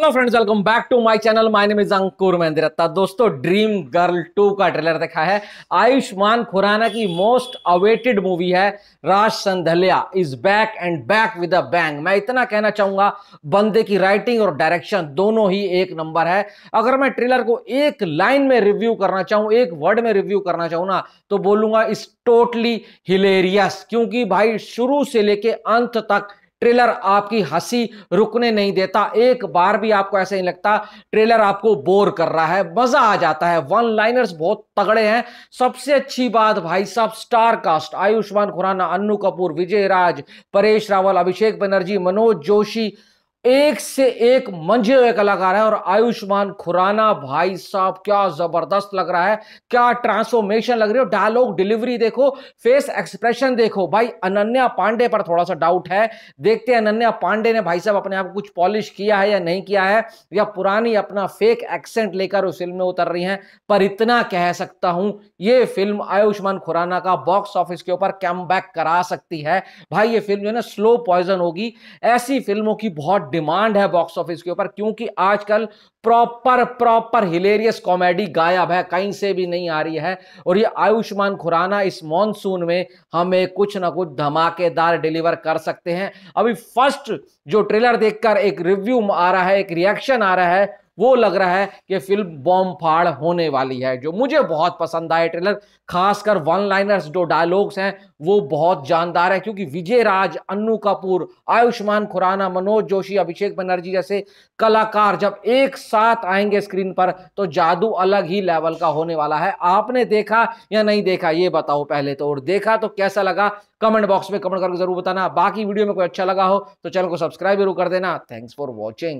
hello friends welcome back to my channel my name is Ankur Mahindrata दोस्तों dream girl two का trailer देखा है आयुष्मान खुराना की मोस्ट अवेटेड मूवी है Raj Shandilya is back and back with a bang मैं इतना कहना चाहूंगा बंदे की राइटिंग और डायरेक्शन दोनों ही एक नंबर है अगर मैं ट्रेलर को एक लाइन में रिव्यू करना चाहूँ एक वर्ड में रिव्यू करना चाहूँ ना तो बोलूंगा इस टोटली हिलेरियस क्योंकि भाई शुरू से लेके अंत तक ट्रेलर आपकी हंसी रुकने नहीं देता एक बार भी आपको ऐसा नहीं लगता ट्रेलर आपको बोर कर रहा है मजा आ जाता है वन लाइनर्स बहुत तगड़े हैं सबसे अच्छी बात भाई साहब स्टार कास्ट आयुष्मान खुराना अन्नू कपूर विजय राज परेश रावल अभिषेक बनर्जी मनोज जोशी एक से एक मंझे हुए कलाकार है और आयुष्मान खुराना भाई साहब क्या जबरदस्त लग रहा है क्या ट्रांसफॉर्मेशन लग रही है डायलॉग डिलीवरी देखो फेस एक्सप्रेशन देखो भाई अनन्या पांडे पर थोड़ा सा डाउट है देखते हैं अनन्या पांडे ने भाई साहब अपने आप को कुछ पॉलिश किया है या नहीं किया है या पुरानी अपना फेक एक्सेंट लेकर उस फिल्म में उतर रही है पर इतना कह सकता हूं ये फिल्म आयुष्मान खुराना का बॉक्स ऑफिस के ऊपर कैम करा सकती है भाई ये फिल्म जो है ना स्लो पॉइजन होगी ऐसी फिल्मों की बहुत डिमांड है बॉक्स ऑफिस के ऊपर क्योंकि आजकल प्रॉपर प्रॉपर हिलेरियस कॉमेडी गायब है कहीं से भी नहीं आ रही है और ये आयुष्मान खुराना इस मॉनसून में हमें कुछ ना कुछ धमाकेदार डिलीवर कर सकते हैं अभी फर्स्ट जो ट्रेलर देखकर एक रिव्यू आ रहा है एक रिएक्शन आ रहा है वो लग रहा है कि फिल्म बॉम फाड़ होने वाली है जो मुझे बहुत पसंद आया ट्रेलर खासकर वन लाइनर्स जो डायलॉग्स हैं वो बहुत जानदार है क्योंकि विजय राज अन्नू कपूर आयुष्मान खुराना मनोज जोशी अभिषेक बनर्जी जैसे कलाकार जब एक साथ आएंगे स्क्रीन पर तो जादू अलग ही लेवल का होने वाला है आपने देखा या नहीं देखा ये बताओ पहले तो और देखा तो कैसा लगा कमेंट बॉक्स में कमेंट करके जरूर बताना बाकी वीडियो में कोई अच्छा लगा हो तो चैनल को सब्सक्राइब जरूर कर देना थैंक्स फॉर वॉचिंग